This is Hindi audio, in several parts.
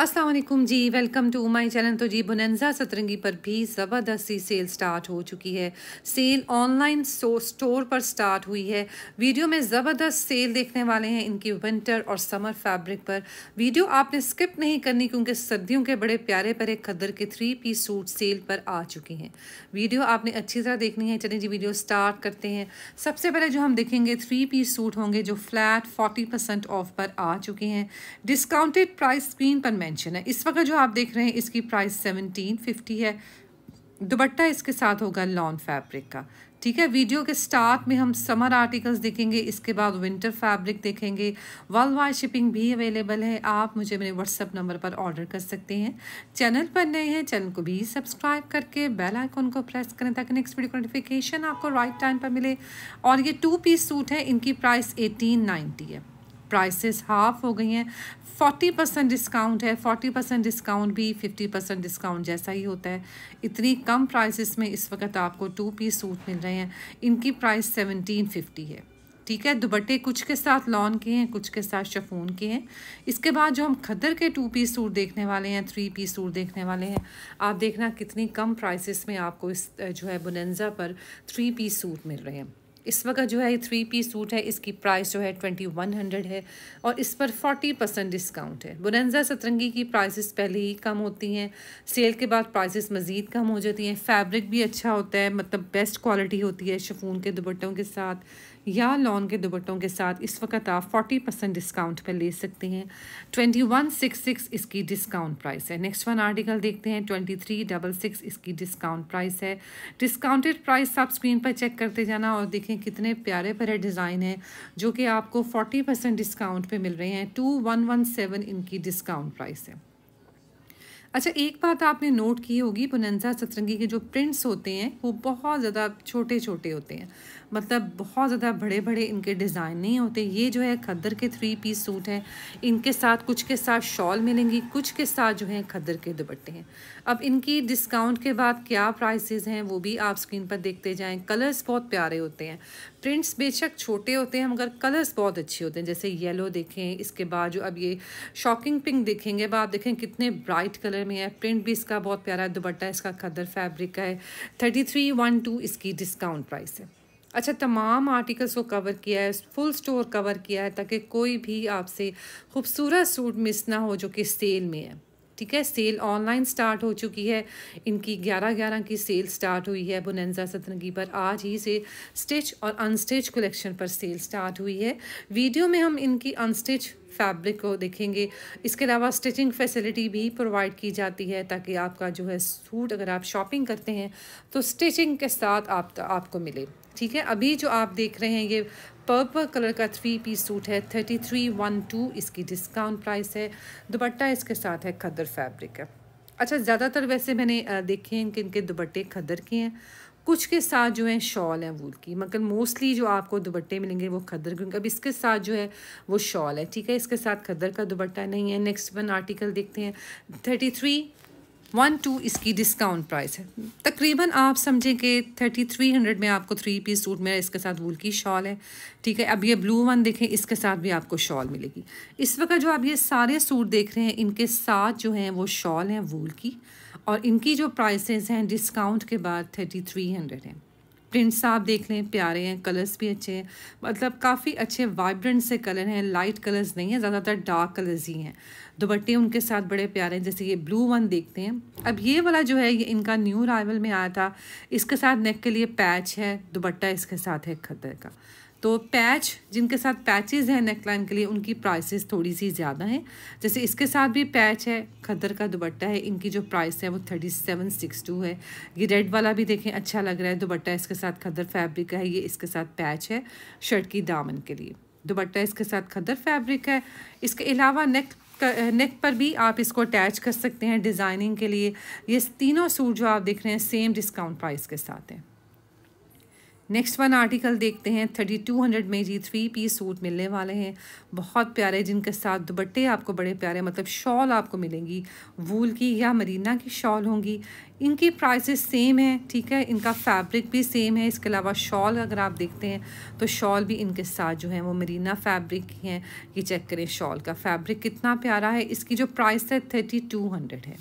Aslam ji welcome to my channel तो जी बुनंजा सतरंगी पर भी ज़बरदस्त सी सेल स्टार्ट हो चुकी है सेल ऑनलाइन स्टोर पर स्टार्ट हुई है वीडियो में ज़बरदस्त सेल देखने वाले हैं इनकी विंटर और समर फैब्रिक पर वीडियो आपने स्किप नहीं करनी क्योंकि सर्दियों के बड़े प्यारे प्यारे खद्दर के थ्री पीस सूट सेल पर आ चुके हैं वीडियो आपने अच्छी तरह देखनी है चलें जी वीडियो स्टार्ट करते हैं सबसे पहले जो हम देखेंगे थ्री पीस सूट होंगे जो फ्लैट फोर्टी परसेंट ऑफ पर आ चुके हैं डिस्काउंटेड प्राइस स्क्रीन पर मैं मेंशन है इस वक्त जो आप देख रहे हैं इसकी प्राइस सेवनटीन फिफ्टी है दुपट्टा इसके साथ होगा लॉन फैब्रिक का ठीक है वीडियो के स्टार्ट में हम समर आर्टिकल्स देखेंगे इसके बाद विंटर फैब्रिक देखेंगे वर्ल्ड वाइड शिपिंग भी अवेलेबल है आप मुझे मेरे व्हाट्सअप नंबर पर ऑर्डर कर सकते हैं चैनल पर नए हैं चैनल को भी सब्सक्राइब करके बेल आइकॉन को प्रेस करें ताकि नेक्स्ट वीडियो का नोटिफिकेशन आपको राइट टाइम पर मिले और ये टू पीस सूट है इनकी प्राइस एटीन नाइन्टी है प्राइसेस हाफ हो गई हैं फोर्टी परसेंट डिस्काउंट है फोर्टी परसेंट डिस्काउंट भी फिफ्टी परसेंट डिस्काउंट जैसा ही होता है इतनी कम प्राइसेस में इस वक्त आपको टू पीस सूट मिल रहे हैं इनकी प्राइस सेवनटीन फिफ्टी है ठीक है दुपट्टे कुछ के साथ लॉन के हैं कुछ के साथ शफून के हैं इसके बाद जो हम खदर के टू पीस सूट देखने वाले हैं थ्री पीस सूट देखने वाले हैं आप देखना कितनी कम प्राइसेस में आपको इस जो है बुनंजा पर थ्री पीस सूट मिल रहे हैं इस वक्त जो है ये थ्री पीस सूट है इसकी प्राइस जो है ट्वेंटी वन हंड्रेड है और इस पर फोर्टी परसेंट डिस्काउंट है बुनंजा सतरंगी की प्राइसेस पहले ही कम होती हैं सेल के बाद प्राइसेस मज़ीद कम हो जाती हैं फैब्रिक भी अच्छा होता है मतलब बेस्ट क्वालिटी होती है शफून के दुपट्टों के साथ या लॉन के दुबट्टों के साथ इस वक्त आप फोर्टी परसेंट डिस्काउंट पर ले सकते हैं ट्वेंटी वन सिक्स सिक्स इसकी डिस्काउंट प्राइस है नेक्स्ट वन आर्टिकल देखते हैं ट्वेंटी थ्री डबल सिक्स इसकी डिस्काउंट प्राइस है डिस्काउंटेड प्राइस आप स्क्रीन पर चेक करते जाना और देखें कितने प्यारे प्यारे डिज़ाइन हैं जो कि आपको फोर्टी परसेंट डिस्काउंट पर मिल रहे हैं सेवन इनकी डिस्काउंट प्राइस है अच्छा एक बात आपने नोट की होगी पुनंजा सतरंगी के जो प्रिंट्स होते हैं वो बहुत ज़्यादा छोटे छोटे होते हैं मतलब बहुत ज़्यादा बड़े बड़े इनके डिज़ाइन नहीं होते ये जो है खद्दर के थ्री पीस सूट हैं इनके साथ कुछ के साथ शॉल मिलेंगी कुछ के साथ जो है खद्दर के दुपट्टे हैं अब इनकी डिस्काउंट के बाद क्या प्राइसेस हैं वो भी आप स्क्रीन पर देखते जाएँ कलर्स बहुत प्यारे होते हैं प्रिंट्स बेशक छोटे होते हैं मगर कलर्स बहुत अच्छे होते हैं जैसे येलो देखें इसके बाद जो अब ये शॉकिंग पिंक देखेंगे अब आप देखें कितने ब्राइट कलर में है प्रिंट भी इसका बहुत प्यारा है दुपट्टा इसका खदर फैब्रिक है थर्टी थ्री वन टू इसकी डिस्काउंट प्राइस है अच्छा तमाम आर्टिकल्स को कवर किया है फुल स्टोर कवर किया है ताकि कोई भी आपसे खूबसूरत सूट मिस ना हो जो कि सेल में है ठीक है सेल ऑनलाइन स्टार्ट हो चुकी है इनकी ग्यारह ग्यारह की सेल स्टार्ट हुई है बुनंजा सतरंगी पर आज ही से स्टिच और अनस्टिच कलेक्शन पर सेल स्टार्ट हुई है वीडियो में हम इनकी अनस्टिच फैब्रिक को देखेंगे इसके अलावा स्टिचिंग फैसिलिटी भी प्रोवाइड की जाती है ताकि आपका जो है सूट अगर आप शॉपिंग करते हैं तो स्टिचिंग के साथ आप आपको मिले ठीक है अभी जो आप देख रहे हैं ये पर्पल कलर का थ्री पीस सूट है थर्टी थ्री वन टू इसकी डिस्काउंट प्राइस है दुपट्टा इसके साथ है खदर फैब्रिक है अच्छा ज़्यादातर वैसे मैंने देखे हैं कि इनके दुपट्टे खदर के हैं कुछ के साथ जो है शॉल है वूल की मगर मतलब मोस्टली जो आपको दुपट्टे मिलेंगे वो खदर क्योंकि अब इसके साथ जो है वो शॉल है ठीक है इसके साथ खदर का दुपट्टा नहीं है नेक्स्ट वन आर्टिकल देखते हैं थर्टी थ्री वन टू इसकी डिस्काउंट प्राइस है तकरीबन आप समझें कि थर्टी थ्री हंड्रेड में आपको थ्री पीस सूट मिला इसके साथ वूल की शॉल है ठीक है अब ये ब्लू वन देखें इसके साथ भी आपको शॉल मिलेगी इस वक्त जो आप ये सारे सूट देख रहे हैं इनके साथ जो हैं वो शॉल हैं वूल की और इनकी जो प्राइसेस हैं डिस्काउंट के बाद थर्टी थ्री हंड्रेड हैं प्रिंट्स आप देख लें प्यारे हैं कलर्स भी अच्छे हैं मतलब काफ़ी अच्छे वाइब्रेंट से कलर हैं लाइट कलर्स नहीं हैं ज़्यादातर डार्क कलर्स ही हैं दुपट्टे उनके साथ बड़े प्यारे हैं जैसे ये ब्लू वन देखते हैं अब ये वाला जो है ये इनका न्यू राइवल में आया था इसके साथ नेक के लिए पैच है दुपट्टा इसके साथ है खतर का तो पैच जिनके साथ पैचेस हैं नेकलाइन के लिए उनकी प्राइसेस थोड़ी सी ज़्यादा हैं जैसे इसके साथ भी पैच है खदर का दुबट्टा है इनकी जो प्राइस है वो थर्टी सेवन सिक्स टू है ये रेड वाला भी देखें अच्छा लग रहा है दुबट्टा इसके साथ खदर फैब्रिक है ये इसके साथ पैच है शर्ट की दामन के लिए दुबट्टा इसके साथ खदर फैब्रिक है इसके अलावा नेक नेक पर भी आप इसको अटैच कर सकते हैं डिज़ाइनिंग के लिए ये तीनों सूट जो आप देख रहे हैं सेम डिस्काउंट प्राइस के साथ हैं नेक्स्ट वन आर्टिकल देखते हैं थर्टी टू हंड्रेड में जी थ्री पीस सूट मिलने वाले हैं बहुत प्यारे जिनके साथ दुपट्टे आपको बड़े प्यारे मतलब शॉल आपको मिलेंगी वूल की या मरीना की शॉल होंगी इनकी प्राइसेस सेम है ठीक है इनका फैब्रिक भी सेम है इसके अलावा शॉल अगर आप देखते हैं तो शॉल भी इनके साथ जो है वो मरीना फैब्रिक की हैं ये चेक करें शॉल का फैब्रिक कितना प्यारा है इसकी जो प्राइस है थर्टी टू हंड्रेड है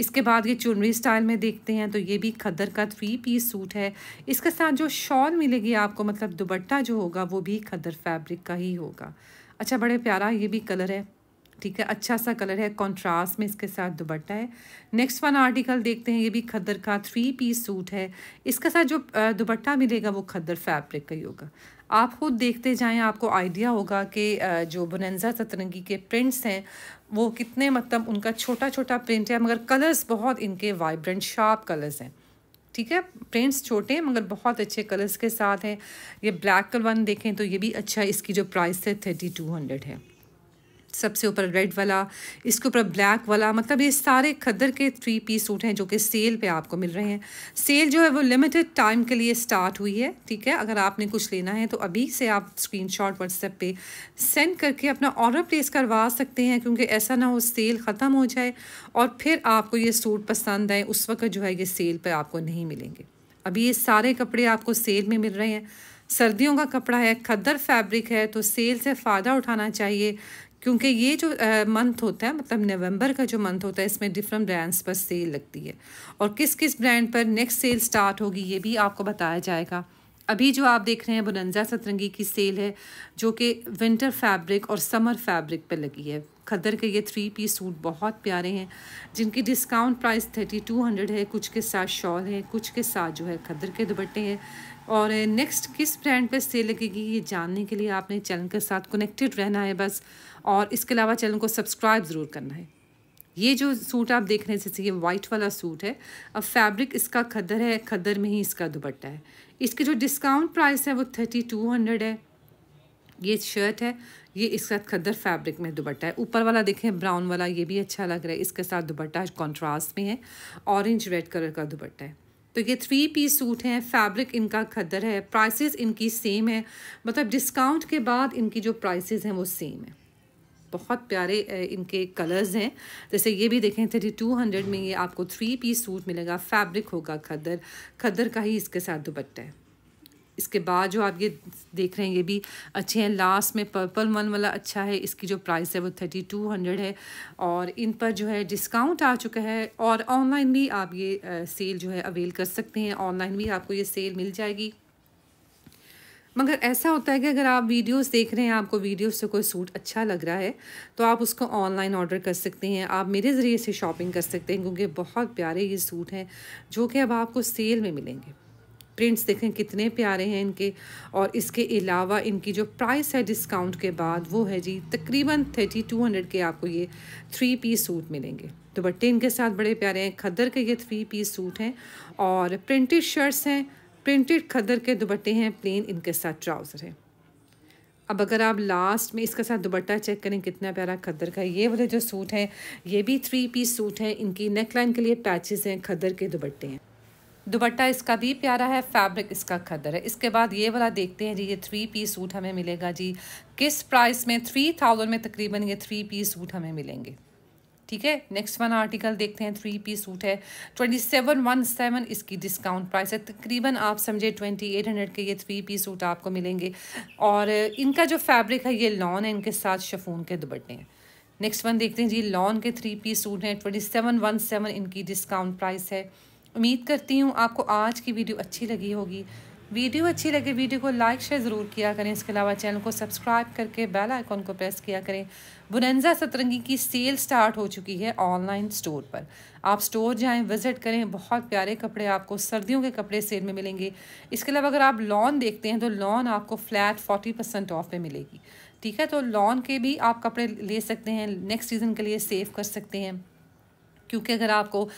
इसके बाद ये चुनरी स्टाइल में देखते हैं तो ये भी खदर का थ्री पीस सूट है इसके साथ जो शॉल मिलेगी आपको मतलब दुबट्टा जो होगा वो भी खदर फैब्रिक का ही होगा अच्छा बड़े प्यारा ये भी कलर है ठीक है अच्छा सा कलर है कॉन्ट्रास्ट में इसके साथ दुबट्टा है नेक्स्ट वन आर्टिकल देखते हैं ये भी खद्दर का थ्री पीस सूट है इसके साथ जो दुबट्टा मिलेगा वो खद्दर फैब्रिक का ही होगा आप खुद देखते जाएं आपको आइडिया होगा कि जो बनंजा सतरंगी के प्रिंट्स हैं वो कितने मतलब उनका छोटा छोटा प्रिंट है मगर कलर्स बहुत इनके वाइब्रेंट शार्प कलर्स हैं ठीक है प्रिंट्स छोटे हैं मगर बहुत अच्छे कलर्स के साथ हैं ये ब्लैक कलर वन देखें तो ये भी अच्छा है इसकी जो प्राइस है थर्टी टू हंड्रेड है सबसे ऊपर रेड वाला इसके ऊपर ब्लैक वाला मतलब ये सारे खद्दर के थ्री पीस सूट हैं जो कि सेल पे आपको मिल रहे हैं सेल जो है वो लिमिटेड टाइम के लिए स्टार्ट हुई है ठीक है अगर आपने कुछ लेना है तो अभी से आप स्क्रीन शॉट व्हाट्सएप पर सेंड करके अपना ऑर्डर प्लेस करवा सकते हैं क्योंकि ऐसा ना हो सेल ख़त्म हो जाए और फिर आपको ये सूट पसंद आए उस वक्त जो है ये सेल पर आपको नहीं मिलेंगे अभी ये सारे कपड़े आपको सेल में मिल रहे हैं सर्दियों का कपड़ा है खद्दर फैब्रिक है तो सेल से फ़ायदा उठाना चाहिए क्योंकि ये जो मंथ होता है मतलब नवंबर का जो मंथ होता है इसमें डिफरेंट ब्रांड्स पर सेल लगती है और किस किस ब्रांड पर नेक्स्ट सेल स्टार्ट होगी ये भी आपको बताया जाएगा अभी जो आप देख रहे हैं बुनंजा सतरंगी की सेल है जो कि विंटर फैब्रिक और समर फैब्रिक पर लगी है खदर के ये थ्री पीस सूट बहुत प्यारे हैं जिनकी discount price thirty two hundred है कुछ के साथ शॉल है कुछ के साथ जो है खदर के दुपट्टे हैं और नेक्स्ट किस ब्रांड पर सेल लगेगी ये जानने के लिए आपने चैनल के साथ कनेक्टेड रहना है बस और इसके अलावा चैनल को सब्सक्राइब ज़रूर करना है ये जो सूट आप देख रहे हैं जैसे ये वाइट वाला सूट है अब फैब्रिक इसका खदर है खदर में ही इसका दुपट्टा है इसके जो डिस्काउंट प्राइस है वो थर्टी टू हंड्रेड है ये शर्ट है ये इसका साथ खदर फैब्रिक में दुपट्टा है ऊपर वाला देखें ब्राउन वाला ये भी अच्छा लग रहा है इसके साथ दुपट्टा कॉन्ट्रास्ट में है ऑरेंज रेड कलर का दुपट्टा है तो ये थ्री पीस सूट हैं फैब्रिक इनका खदर है प्राइसेस इनकी सेम है मतलब डिस्काउंट के बाद इनकी जो प्राइसेस हैं वो सेम है बहुत प्यारे इनके कलर्स हैं जैसे ये भी देखें थर्टी टू हंड्रेड में ये आपको थ्री पीस सूट मिलेगा फैब्रिक होगा खदर खदर का ही इसके साथ दुपट्टा है इसके बाद जो आप ये देख रहे हैं ये भी अच्छे हैं लास्ट में पर्पल वन वाला अच्छा है इसकी जो प्राइस है वो थर्टी टू हंड्रेड है और इन पर जो है डिस्काउंट आ चुका है और ऑनलाइन भी आप ये सेल जो है अवेल कर सकते हैं ऑनलाइन भी आपको ये सेल मिल जाएगी मगर ऐसा होता है कि अगर आप वीडियोस देख रहे हैं आपको वीडियोस से कोई सूट अच्छा लग रहा है तो आप उसको ऑनलाइन ऑर्डर कर सकते हैं आप मेरे ज़रिए से शॉपिंग कर सकते हैं क्योंकि बहुत प्यारे ये सूट हैं जो कि अब आपको सेल में मिलेंगे प्रिंट्स देखें कितने प्यारे हैं इनके और इसके अलावा इनकी जो प्राइस है डिस्काउंट के बाद वो है जी तकरीबन थर्टी टू हंड्रेड के आपको ये थ्री पीस सूट मिलेंगे दुपट्टे तो इनके साथ बड़े प्यारे हैं खदर के ये थ्री पीस सूट हैं और प्रिंटेड शर्ट्स हैं प्रिंटेड खदर के दुपट्टे हैं प्लेन इनके साथ ट्राउज़र है अब अगर आप लास्ट में इसके साथ दुपट्टा चेक करें कितना प्यारा खदर का ये वाले जो सूट है ये भी थ्री पीस सूट है इनकी नेक लाइन के लिए पैचेज़ हैं खदर के दुपट्टे हैं दुपट्टा इसका भी प्यारा है फैब्रिक इसका खदर है इसके बाद ये वाला देखते हैं जी ये थ्री पीस सूट हमें मिलेगा जी किस प्राइस में थ्री थाउजेंड में तकरीबन ये थ्री पीस सूट हमें मिलेंगे ठीक है नेक्स्ट वन आर्टिकल देखते हैं थ्री पीस सूट है ट्वेंटी सेवन वन सेवन इसकी डिस्काउंट प्राइस है तकरीबन आप समझे ट्वेंटी एट हंड्रेड के ये थ्री पीस सूट आपको मिलेंगे और इनका जो फैब्रिक है ये लॉन है इनके साथ शफून के दुपट्टे हैं नेक्स्ट वन देखते हैं जी लॉन के थ्री पीस सूट हैं ट्वेंटी सेवन वन सेवन इनकी डिस्काउंट प्राइस है उम्मीद करती हूँ आपको आज की वीडियो अच्छी लगी होगी वीडियो अच्छी लगे वीडियो को लाइक शेयर ज़रूर किया करें इसके अलावा चैनल को सब्सक्राइब करके बेल आइकॉन को प्रेस किया करें बुनंजा सतरंगी की सेल स्टार्ट हो चुकी है ऑनलाइन स्टोर पर आप स्टोर जाएं विज़िट करें बहुत प्यारे कपड़े आपको सर्दियों के कपड़े सेल में मिलेंगे इसके अलावा अगर आप लॉन देखते हैं तो लॉन आपको फ्लैट फोर्टी परसेंट ऑफ में मिलेगी ठीक है तो लॉन के भी आप कपड़े ले सकते हैं नेक्स्ट सीज़न के लिए सेव कर सकते हैं क्योंकि अगर आपको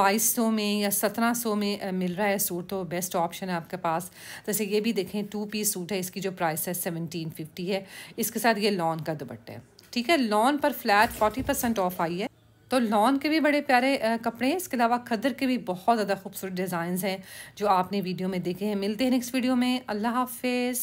बाईस सौ में या सत्रह सौ में मिल रहा है सूट तो बेस्ट ऑप्शन है आपके पास जैसे ये भी देखें टू पीस सूट है इसकी जो प्राइस है सेवनटीन फिफ्टी है इसके साथ ये लॉन का दुपट्टा है ठीक है लॉन पर फ्लैट फोर्टी परसेंट ऑफ आई है तो लॉन के भी बड़े प्यारे कपड़े हैं इसके अलावा खदर के भी बहुत ज़्यादा खूबसूरत डिज़ाइन हैं जो आपने वीडियो में देखे हैं मिलते हैं नेक्स्ट वीडियो में अल्लाह हाफिज़